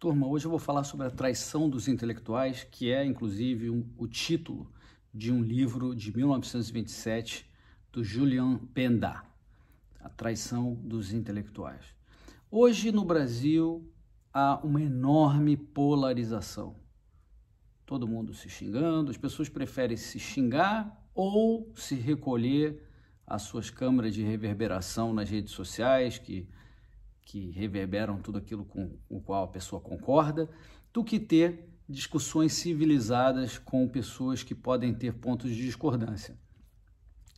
Turma, hoje eu vou falar sobre a traição dos intelectuais, que é inclusive um, o título de um livro de 1927 do Julian Benda, A Traição dos Intelectuais. Hoje no Brasil há uma enorme polarização. Todo mundo se xingando, as pessoas preferem se xingar ou se recolher às suas câmaras de reverberação nas redes sociais, que que reverberam tudo aquilo com o qual a pessoa concorda, do que ter discussões civilizadas com pessoas que podem ter pontos de discordância.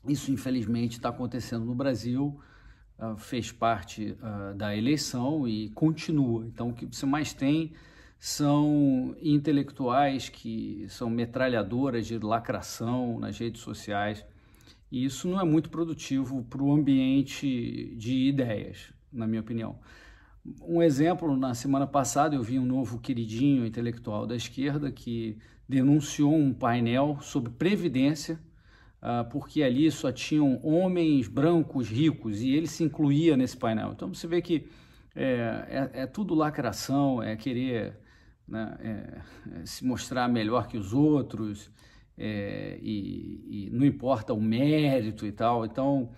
Isso, infelizmente, está acontecendo no Brasil, uh, fez parte uh, da eleição e continua. Então, o que você mais tem são intelectuais que são metralhadoras de lacração nas redes sociais. E isso não é muito produtivo para o ambiente de ideias na minha opinião. Um exemplo, na semana passada eu vi um novo queridinho intelectual da esquerda que denunciou um painel sobre previdência, ah, porque ali só tinham homens brancos ricos e ele se incluía nesse painel. Então você vê que é, é, é tudo lacração, é querer né, é, é se mostrar melhor que os outros é, e, e não importa o mérito e tal. Então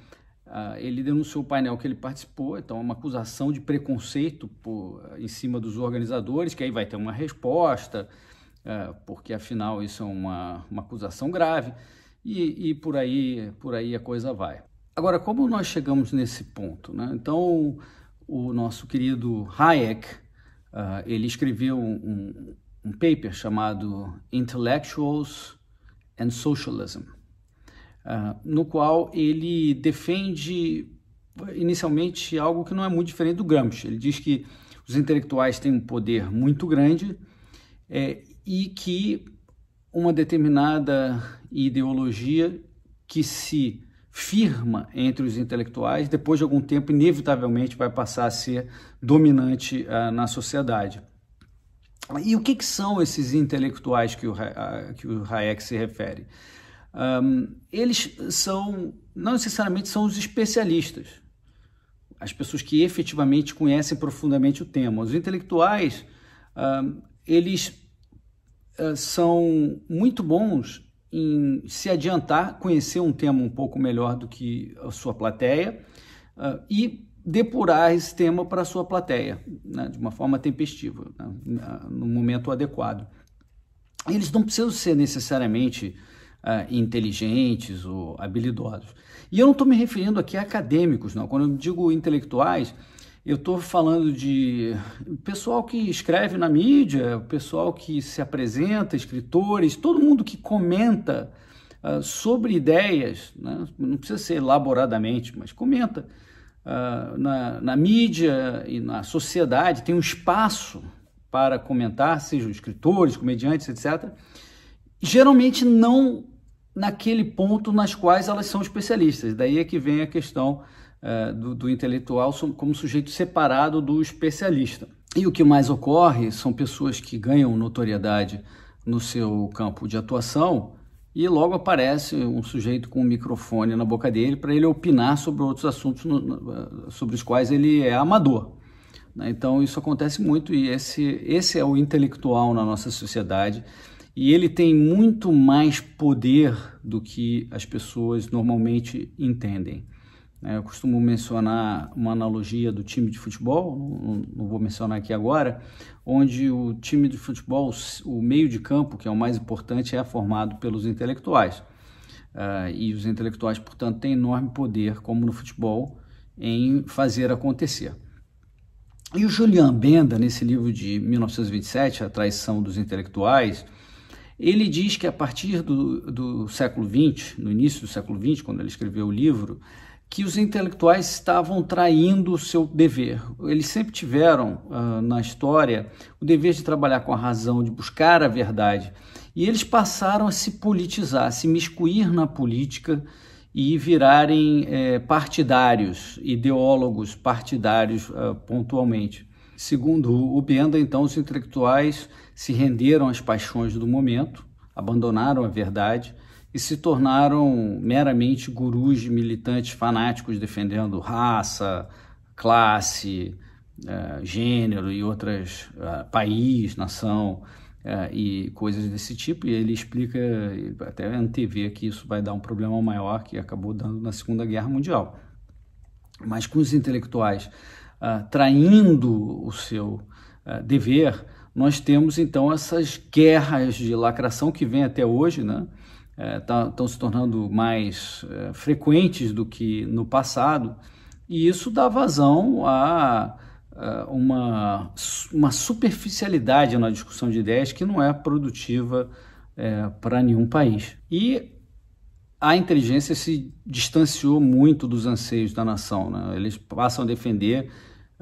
Uh, ele denunciou o painel que ele participou, então é uma acusação de preconceito por, em cima dos organizadores, que aí vai ter uma resposta, uh, porque afinal isso é uma, uma acusação grave, e, e, por, aí, por aí a coisa vai. Agora, como nós chegamos nesse ponto? Né? Então, o nosso querido Hayek, uh, ele escreveu um, um paper chamado Intellectuals and Socialism, ah, no qual ele defende inicialmente algo que não é muito diferente do Gramsci. Ele diz que os intelectuais têm um poder muito grande é, e que uma determinada ideologia que se firma entre os intelectuais, depois de algum tempo, inevitavelmente vai passar a ser dominante uh, na sociedade. E o que, que, são esses intelectuais que o, a, ah, que o Hayek se refere? um, eles são, não necessariamente são os especialistas, as pessoas que efetivamente conhecem profundamente o tema. Os intelectuais, um, eles eh, são muito bons em se adiantar, conhecer um tema um pouco melhor do que a sua plateia uh, e depurar esse tema para a sua plateia, né, de uma forma tempestiva, né, no momento adequado. Eles não precisam ser necessariamente ah, inteligentes ou habilidosos. E eu não estou me referindo aqui a acadêmicos, não. Quando eu digo intelectuais, eu estou falando de pessoal que escreve na mídia, pessoal que se apresenta, escritores, todo mundo que comenta uh, sobre ideias, né? não precisa ser elaboradamente, mas comenta uh, na, na mídia e na sociedade, tem um espaço para comentar, sejam escritores, comediantes, etc. Geralmente não naquele ponto nas quais elas são especialistas. Daí é que vem a questão é, do, do, intelectual como sujeito separado do especialista. E o que mais ocorre são pessoas que ganham notoriedade no seu campo de atuação e logo aparece um sujeito com um microfone na boca dele para ele opinar sobre outros assuntos no, sobre os quais ele é amador. Né? Então isso acontece muito e esse, esse é o intelectual na nossa sociedade e ele tem muito mais poder do que as pessoas normalmente entendem. Né? Eu costumo mencionar uma analogia do time de futebol, não vou mencionar aqui agora, onde o time de futebol, o meio de campo, que é o mais importante, é formado pelos intelectuais. Ah, e os intelectuais, portanto, têm enorme poder, como no futebol, em fazer acontecer. E o Julian Benda, nesse livro de 1927, A Traição dos Intelectuais, ele diz que a partir do, do século XX, no início do século XX, quando ele escreveu o livro, que os intelectuais estavam traindo o seu dever. Eles sempre tiveram uh, na história o dever de trabalhar com a razão, de buscar a verdade. E eles passaram a se politizar, a se miscuir na política e virarem eh, partidários, ideólogos partidários uh, pontualmente. Segundo o Benda, então, os intelectuais se renderam às paixões do momento, abandonaram a verdade e se tornaram meramente gurus de militantes fanáticos defendendo raça, classe, eh, gênero e outras, eh, país, nação eh, e coisas desse tipo. E ele explica, até na TV que isso vai dar um problema maior que acabou dando na Segunda Guerra Mundial. Mas com os intelectuais ah, traindo o seu uh, dever, nós temos então essas guerras de lacração que vêm até hoje, né? Estão é, tá, se tornando mais é, frequentes do que no passado, e isso dá vazão a, a uma, uma superficialidade na discussão de ideias que não é produtiva é, para nenhum país. E a inteligência se distanciou muito dos anseios da nação. Né? Eles passam a defender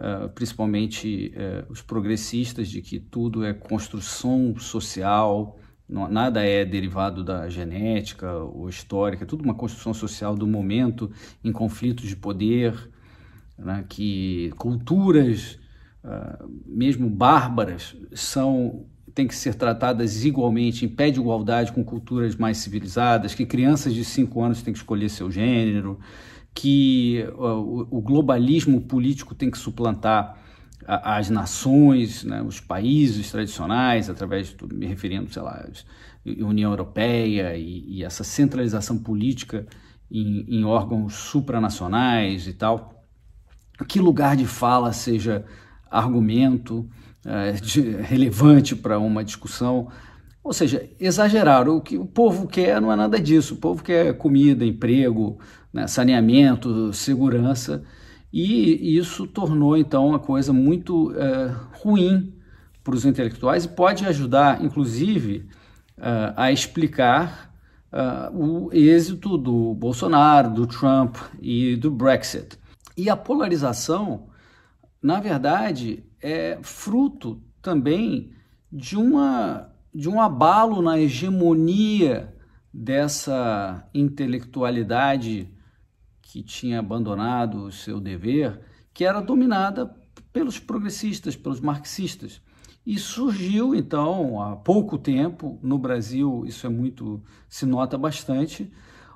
ah, principalmente uh, os progressistas, de que tudo é construção social, não, nada é derivado da genética ou histórica, é tudo uma construção social do momento, em conflitos de poder, né, que culturas, uh, mesmo bárbaras, são têm que ser tratadas igualmente, em pé de igualdade com culturas mais civilizadas, que crianças de 5 anos têm que escolher seu gênero, que o, globalismo político tem que suplantar as nações, né, os países tradicionais, através, do, me referindo, sei lá, União Europeia e, e essa centralização política em, em, órgãos supranacionais e tal, que lugar de fala seja argumento eh, de, relevante para uma discussão ou seja, exageraram. O que o povo quer não é nada disso. O povo quer comida, emprego, né, saneamento, segurança. E isso tornou, então, uma coisa muito é, ruim para os intelectuais e pode ajudar, inclusive, uh, a explicar uh, o êxito do Bolsonaro, do Trump e do Brexit. E a polarização, na verdade, é fruto também de uma de um abalo na hegemonia dessa intelectualidade que tinha abandonado o seu dever, que era dominada pelos progressistas, pelos marxistas. E surgiu, então, há pouco tempo, no Brasil, isso é muito, se nota bastante,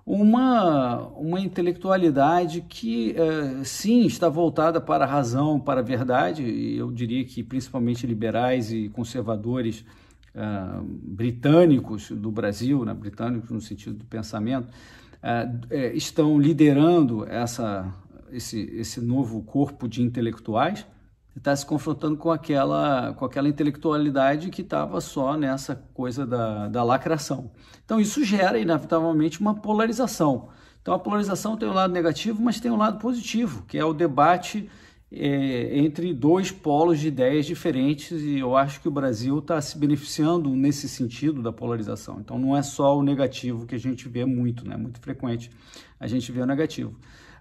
uma, uma intelectualidade que, eh, sim, está voltada para a razão, para a verdade, e eu diria que principalmente liberais e conservadores uh, britânicos do Brasil, né, britânicos no sentido do pensamento, uh, estão liderando essa, esse, esse novo corpo de intelectuais, está se confrontando com aquela, com aquela intelectualidade que estava só nessa coisa da, da lacração. Então isso gera, inevitavelmente, uma polarização. Então a polarização tem um lado negativo, mas tem um lado positivo, que é o debate é, entre dois polos de ideias diferentes e eu acho que o Brasil está se beneficiando nesse sentido da polarização. Então não é só o negativo que a gente vê muito, né? Muito frequente a gente vê o negativo.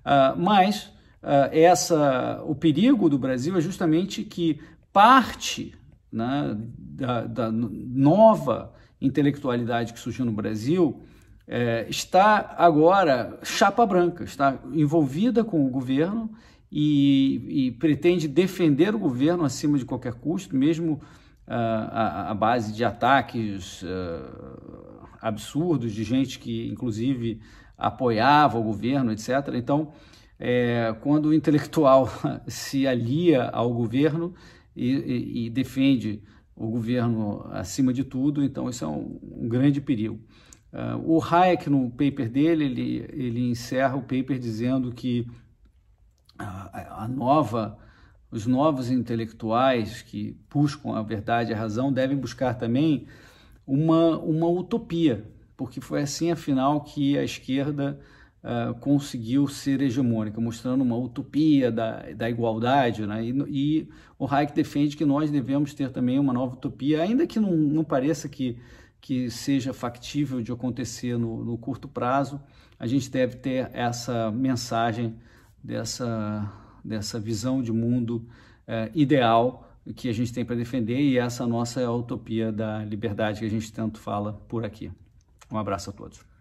Uh, mas uh, essa, o perigo do Brasil é justamente que parte né, da, da nova intelectualidade que surgiu no Brasil é, está agora chapa branca, está envolvida com o governo e, e pretende defender o governo acima de qualquer custo, mesmo à ah, base de ataques uh, absurdos de gente que, inclusive, apoiava o governo, etc. Então, é, quando o intelectual se alia ao governo e, e, e, defende o governo acima de tudo, então isso é um, um grande perigo. Uh, o Hayek, no paper dele, ele, ele encerra o paper dizendo que a, nova os novos intelectuais que buscam a verdade e a razão devem buscar também uma, uma utopia, porque foi assim, afinal, que a esquerda uh, conseguiu ser hegemônica, mostrando uma utopia da, da igualdade. Né? E, e, o Hayek defende que nós devemos ter também uma nova utopia, ainda que não, não pareça que, que seja factível de acontecer no, no curto prazo, a gente deve ter essa mensagem dessa, dessa visão de mundo é, ideal que a gente tem para defender e essa nossa é a utopia da liberdade que a gente tanto fala por aqui. Um abraço a todos.